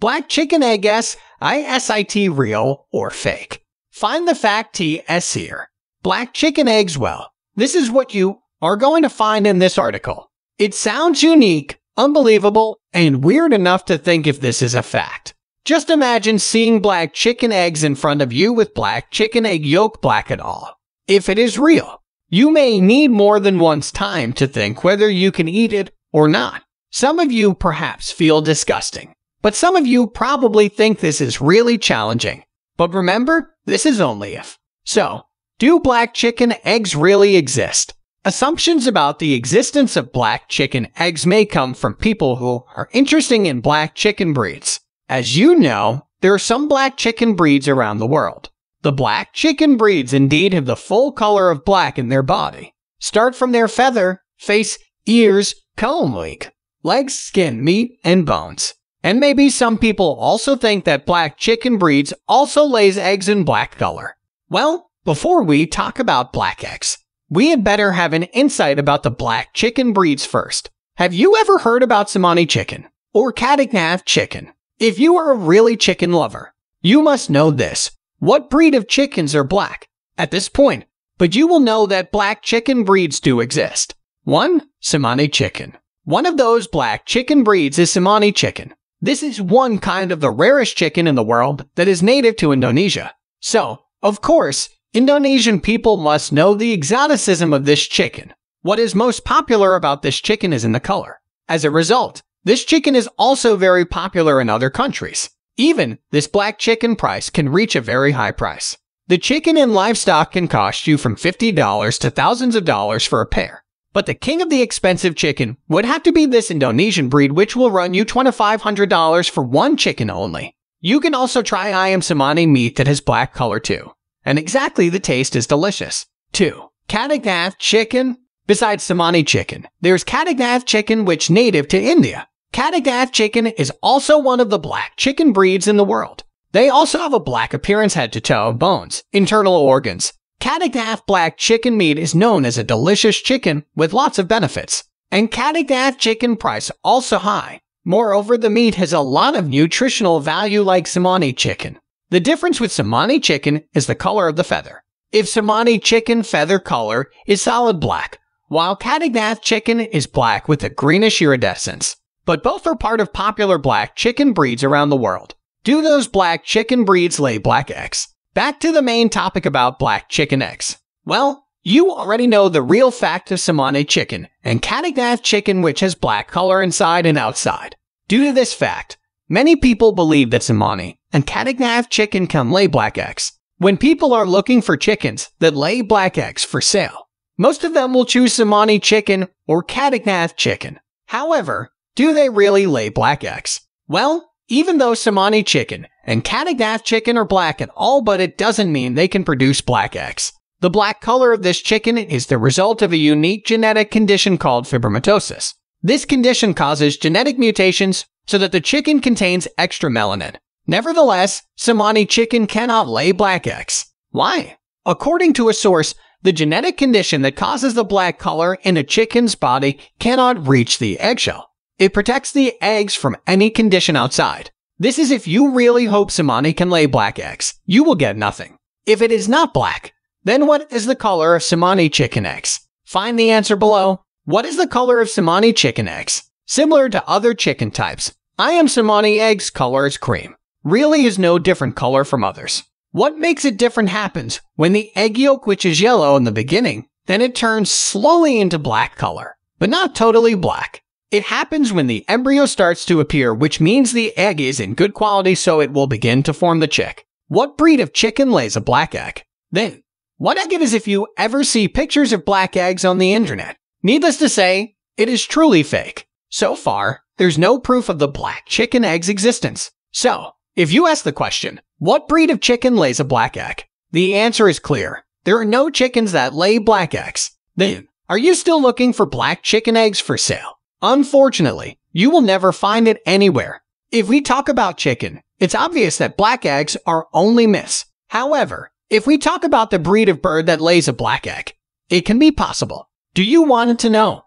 black chicken egg is it real or fake. Find the fact T S here. Black chicken eggs well. This is what you are going to find in this article. It sounds unique, unbelievable, and weird enough to think if this is a fact. Just imagine seeing black chicken eggs in front of you with black chicken egg yolk black at all. If it is real, you may need more than once time to think whether you can eat it or not. Some of you perhaps feel disgusting but some of you probably think this is really challenging. But remember, this is only if. So, do black chicken eggs really exist? Assumptions about the existence of black chicken eggs may come from people who are interested in black chicken breeds. As you know, there are some black chicken breeds around the world. The black chicken breeds indeed have the full color of black in their body. Start from their feather, face, ears, comb length, legs, skin, meat, and bones. And maybe some people also think that black chicken breeds also lays eggs in black color. Well, before we talk about black eggs, we had better have an insight about the black chicken breeds first. Have you ever heard about Samani chicken or Katagnav chicken? If you are a really chicken lover, you must know this. What breed of chickens are black? At this point, but you will know that black chicken breeds do exist. One, Samani chicken. One of those black chicken breeds is Samani chicken, this is one kind of the rarest chicken in the world that is native to Indonesia. So, of course, Indonesian people must know the exoticism of this chicken. What is most popular about this chicken is in the color. As a result, this chicken is also very popular in other countries. Even this black chicken price can reach a very high price. The chicken and livestock can cost you from $50 to thousands of dollars for a pair. But the king of the expensive chicken would have to be this Indonesian breed, which will run you $2,500 for one chicken only. You can also try ayam Samani meat that has black color too. And exactly the taste is delicious. 2. Kadagnath chicken. Besides Samani chicken, there's Kadagnath chicken which native to India. Kadagnath chicken is also one of the black chicken breeds in the world. They also have a black appearance head to toe, bones, internal organs, Caddick the Half Black chicken meat is known as a delicious chicken with lots of benefits, and Caddick the Half chicken price also high. Moreover, the meat has a lot of nutritional value like Samani chicken. The difference with Samani chicken is the color of the feather. If Samani chicken feather color is solid black, while Cadagnath chicken is black with a greenish iridescence. But both are part of popular black chicken breeds around the world. Do those black chicken breeds lay black eggs? Back to the main topic about black chicken eggs. Well, you already know the real fact of Samane chicken and Katagnath chicken which has black color inside and outside. Due to this fact, many people believe that Samane and Katagnath chicken can lay black eggs. When people are looking for chickens that lay black eggs for sale, most of them will choose Samani chicken or Katagnath chicken. However, do they really lay black eggs? Well, even though Samani chicken and Katagath chicken are black at all, but it doesn't mean they can produce black eggs. The black color of this chicken is the result of a unique genetic condition called fibromatosis. This condition causes genetic mutations so that the chicken contains extra melanin. Nevertheless, Samani chicken cannot lay black eggs. Why? According to a source, the genetic condition that causes the black color in a chicken's body cannot reach the eggshell. It protects the eggs from any condition outside. This is if you really hope Simani can lay black eggs. You will get nothing. If it is not black, then what is the color of Simani chicken eggs? Find the answer below. What is the color of Simani chicken eggs? Similar to other chicken types, I am Simani eggs color is cream. Really is no different color from others. What makes it different happens when the egg yolk, which is yellow in the beginning, then it turns slowly into black color, but not totally black. It happens when the embryo starts to appear, which means the egg is in good quality so it will begin to form the chick. What breed of chicken lays a black egg? Then, what I get is if you ever see pictures of black eggs on the internet. Needless to say, it is truly fake. So far, there's no proof of the black chicken egg's existence. So, if you ask the question, what breed of chicken lays a black egg? The answer is clear. There are no chickens that lay black eggs. Then, are you still looking for black chicken eggs for sale? Unfortunately, you will never find it anywhere. If we talk about chicken, it's obvious that black eggs are only myths. However, if we talk about the breed of bird that lays a black egg, it can be possible. Do you want to know?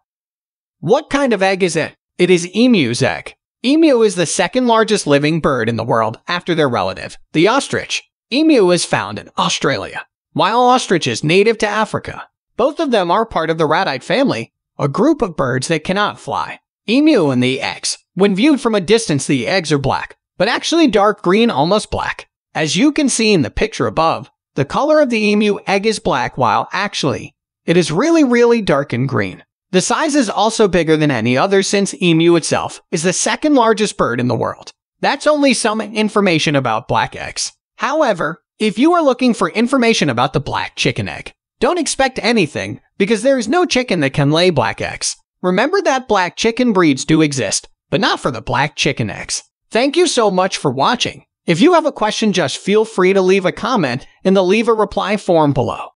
What kind of egg is it? It is emu's egg. Emu is the second largest living bird in the world after their relative, the ostrich. Emu is found in Australia. While ostrich is native to Africa, both of them are part of the ratite family a group of birds that cannot fly. Emu and the eggs. When viewed from a distance, the eggs are black, but actually dark green, almost black. As you can see in the picture above, the color of the emu egg is black while actually, it is really really dark and green. The size is also bigger than any other since emu itself is the second largest bird in the world. That's only some information about black eggs. However, if you are looking for information about the black chicken egg, don't expect anything because there is no chicken that can lay black eggs. Remember that black chicken breeds do exist, but not for the black chicken eggs. Thank you so much for watching. If you have a question, just feel free to leave a comment in the leave a reply form below.